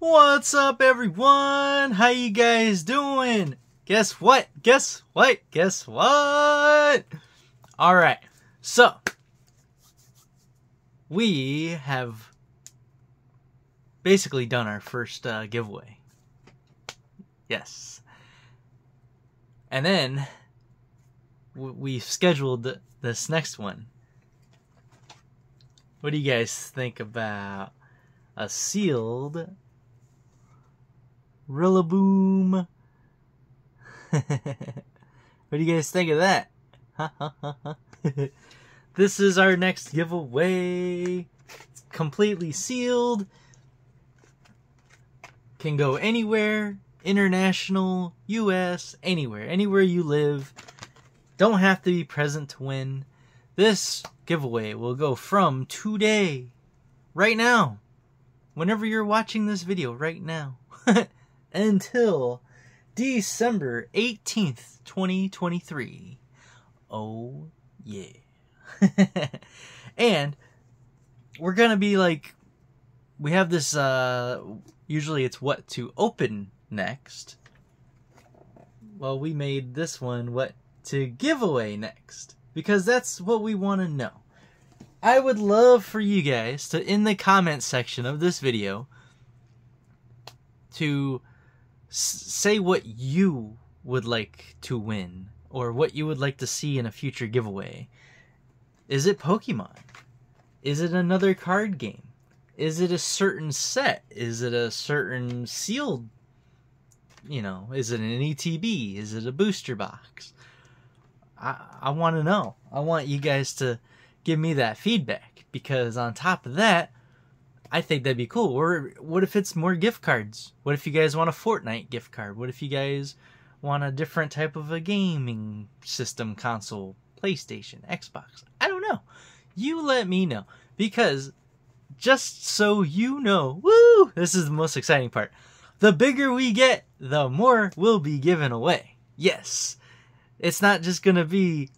What's up everyone? How you guys doing? Guess what? Guess what? Guess what? All right. So, we have basically done our first uh, giveaway. Yes. And then we scheduled this next one. What do you guys think about a sealed Rillaboom. what do you guys think of that? this is our next giveaway. It's completely sealed. Can go anywhere, international, US, anywhere, anywhere you live. Don't have to be present to win. This giveaway will go from today, right now, whenever you're watching this video, right now. until December 18th, 2023. Oh, yeah. and we're going to be like, we have this, uh, usually it's what to open next. Well, we made this one what to give away next because that's what we want to know. I would love for you guys to, in the comment section of this video, to say what you would like to win or what you would like to see in a future giveaway. Is it Pokemon? Is it another card game? Is it a certain set? Is it a certain sealed? You know, is it an ETB? Is it a booster box? I, I want to know. I want you guys to give me that feedback because, on top of that, I think that'd be cool. Or what if it's more gift cards? What if you guys want a Fortnite gift card? What if you guys want a different type of a gaming system console, PlayStation, Xbox? I don't know. You let me know because just so you know, woo, this is the most exciting part. The bigger we get, the more will be given away. Yes. It's not just going to be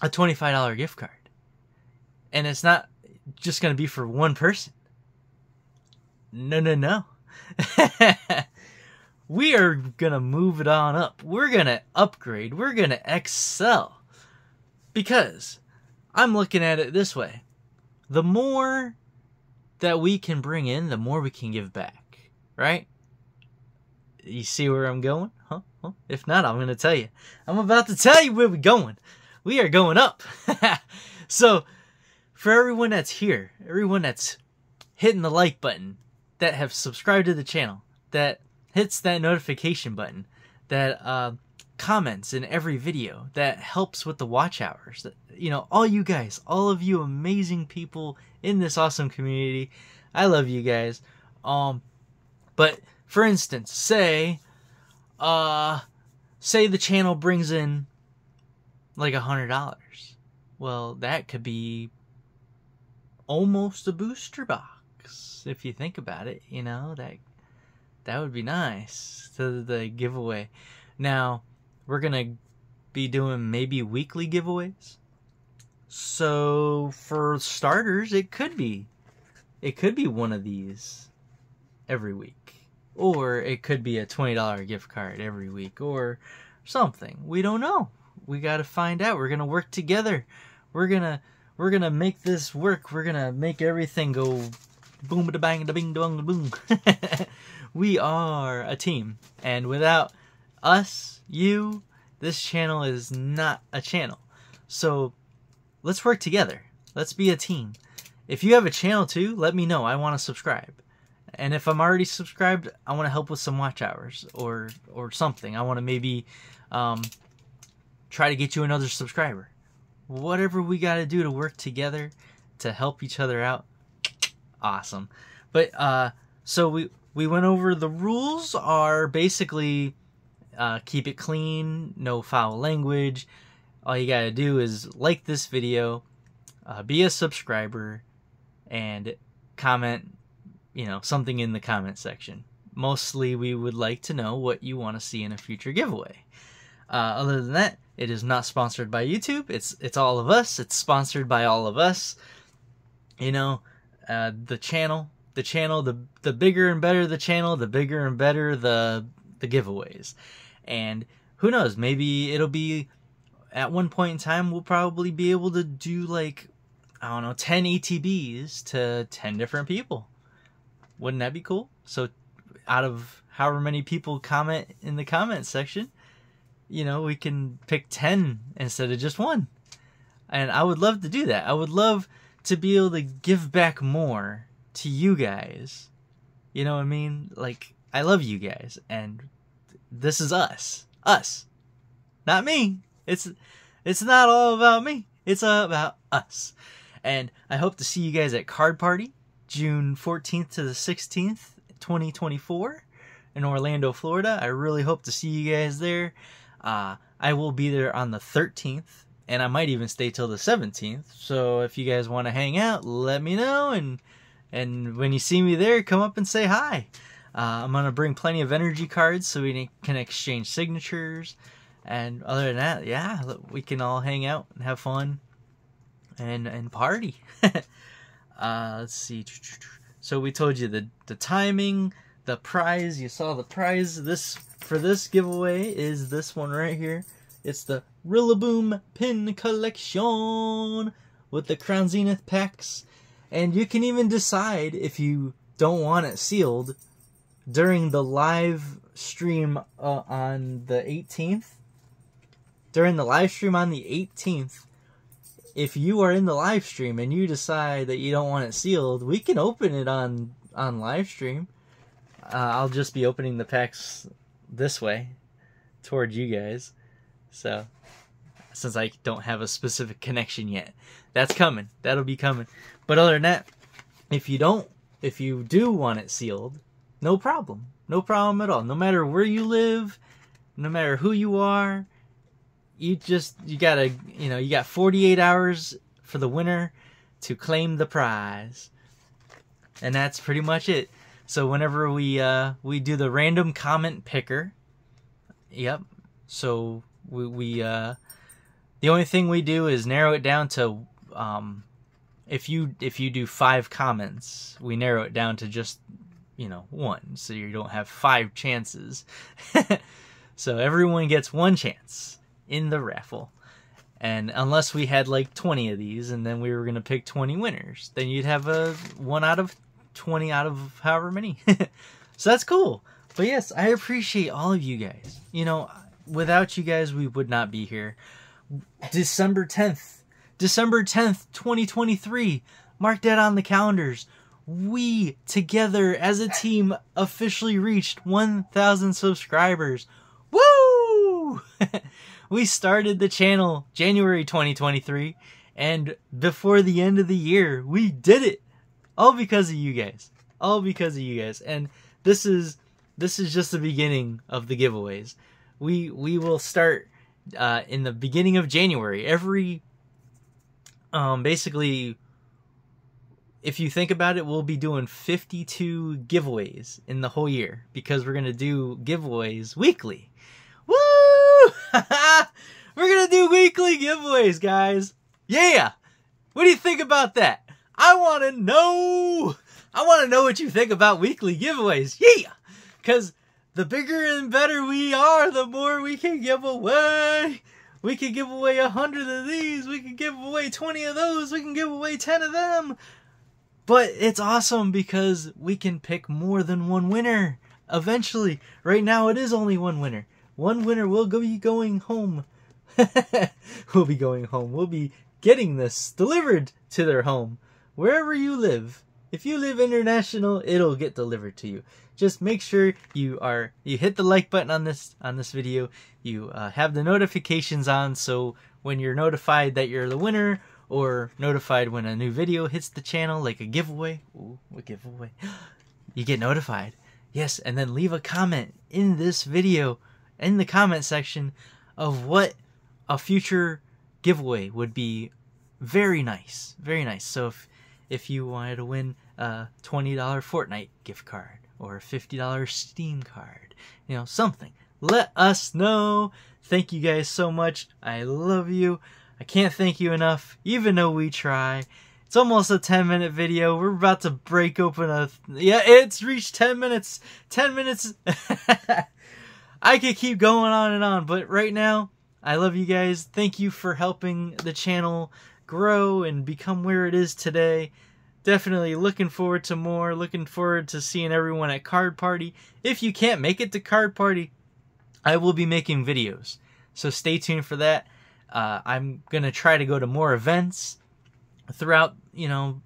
a $25 gift card. And it's not just going to be for one person. No, no, no. we are going to move it on up. We're going to upgrade. We're going to excel. Because I'm looking at it this way the more that we can bring in, the more we can give back, right? You see where I'm going? Huh? Well, if not, I'm going to tell you. I'm about to tell you where we're going. We are going up. so, for everyone that's here, everyone that's hitting the like button, that have subscribed to the channel, that hits that notification button, that uh, comments in every video, that helps with the watch hours. That, you know, all you guys, all of you amazing people in this awesome community, I love you guys. Um, but for instance, say, uh, say the channel brings in like a hundred dollars. Well, that could be almost a booster box. If you think about it, you know that that would be nice to the giveaway. Now we're gonna be doing maybe weekly giveaways. So for starters, it could be it could be one of these every week. Or it could be a $20 gift card every week or something. We don't know. We got to find out. We're going to work together. We're going to we're gonna make this work. We're gonna make everything go boom da bang da bing da da boom. we are a team, and without us, you, this channel is not a channel. So let's work together. Let's be a team. If you have a channel too, let me know. I want to subscribe. And if I'm already subscribed, I want to help with some watch hours or or something. I want to maybe um, try to get you another subscriber whatever we got to do to work together to help each other out awesome but uh so we we went over the rules are basically uh, keep it clean no foul language all you gotta do is like this video uh, be a subscriber and comment you know something in the comment section mostly we would like to know what you want to see in a future giveaway uh, other than that, it is not sponsored by YouTube. It's it's all of us. It's sponsored by all of us. You know, uh, the channel, the channel, the the bigger and better the channel, the bigger and better the the giveaways. And who knows? Maybe it'll be at one point in time we'll probably be able to do like I don't know, 10 ETBs to 10 different people. Wouldn't that be cool? So out of however many people comment in the comment section, you know, we can pick 10 instead of just one. And I would love to do that. I would love to be able to give back more to you guys. You know what I mean? Like, I love you guys, and this is us. Us. Not me. It's it's not all about me. It's about us. And I hope to see you guys at Card Party, June 14th to the 16th, 2024 in Orlando, Florida. I really hope to see you guys there. Uh, I will be there on the 13th, and I might even stay till the 17th. So if you guys want to hang out, let me know, and and when you see me there, come up and say hi. Uh, I'm gonna bring plenty of energy cards so we can exchange signatures, and other than that, yeah, we can all hang out and have fun, and and party. uh, let's see. So we told you the the timing, the prize. You saw the prize. This for this giveaway is this one right here. It's the Rillaboom Pin Collection with the Crown Zenith packs. And you can even decide if you don't want it sealed during the live stream uh, on the 18th. During the live stream on the 18th, if you are in the live stream and you decide that you don't want it sealed, we can open it on on live stream. Uh, I'll just be opening the packs this way toward you guys. So, since I don't have a specific connection yet, that's coming. That'll be coming. But other than that, if you don't, if you do want it sealed, no problem. No problem at all. No matter where you live, no matter who you are, you just, you gotta, you know, you got 48 hours for the winner to claim the prize. And that's pretty much it. So whenever we uh, we do the random comment picker, yep. So we, we uh, the only thing we do is narrow it down to um, if you if you do five comments, we narrow it down to just you know one, so you don't have five chances. so everyone gets one chance in the raffle. And unless we had like 20 of these and then we were going to pick 20 winners, then you'd have a one out of 20 out of however many. so that's cool. But yes, I appreciate all of you guys. You know, without you guys, we would not be here. December 10th, December 10th, 2023. Mark that on the calendars. We together as a team officially reached 1,000 subscribers. Woo! we started the channel January 2023, and before the end of the year, we did it all oh, because of you guys all oh, because of you guys and this is this is just the beginning of the giveaways we we will start uh, in the beginning of january every um basically if you think about it we'll be doing 52 giveaways in the whole year because we're gonna do giveaways weekly woo we're gonna do weekly giveaways guys yeah what do you think about that I want to know. I want to know what you think about weekly giveaways. Yeah. Because the bigger and better we are, the more we can give away. We can give away a 100 of these. We can give away 20 of those. We can give away 10 of them. But it's awesome because we can pick more than one winner eventually. Right now, it is only one winner. One winner will go be going home. we'll be going home. We'll be getting this delivered to their home wherever you live. If you live international, it'll get delivered to you. Just make sure you are you hit the like button on this on this video. You uh, have the notifications on, so when you're notified that you're the winner or notified when a new video hits the channel, like a giveaway, ooh, a giveaway, you get notified. Yes, and then leave a comment in this video, in the comment section, of what a future giveaway would be. Very nice, very nice. So if if you wanted to win a $20 Fortnite gift card or a $50 Steam card, you know, something. Let us know. Thank you guys so much. I love you. I can't thank you enough, even though we try. It's almost a 10 minute video. We're about to break open a. yeah, it's reached 10 minutes. 10 minutes. I could keep going on and on, but right now, I love you guys. Thank you for helping the channel grow and become where it is today. Definitely looking forward to more. Looking forward to seeing everyone at Card Party. If you can't make it to Card Party, I will be making videos. So stay tuned for that. Uh, I'm going to try to go to more events throughout, you know,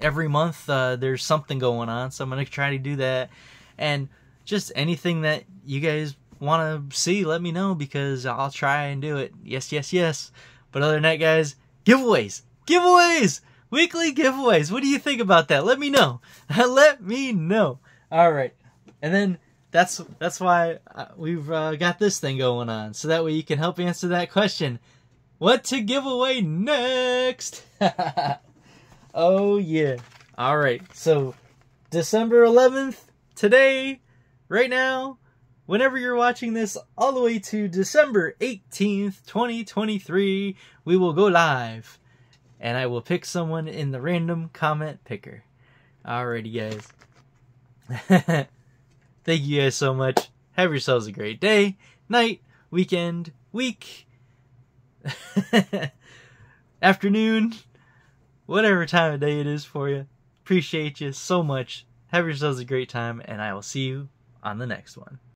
every month uh, there's something going on. So I'm going to try to do that. And just anything that you guys want to see, let me know because I'll try and do it. Yes, yes, yes. But other than that, guys, giveaways. Giveaways! Weekly giveaways. What do you think about that? Let me know. Let me know. All right. And then that's that's why uh, we've uh, got this thing going on. So that way you can help answer that question. What to give away next? oh yeah. All right. So December 11th today right now whenever you're watching this, all the way to December 18th, 2023, we will go live. And I will pick someone in the random comment picker. Alrighty, guys. Thank you guys so much. Have yourselves a great day, night, weekend, week, afternoon, whatever time of day it is for you. Appreciate you so much. Have yourselves a great time, and I will see you on the next one.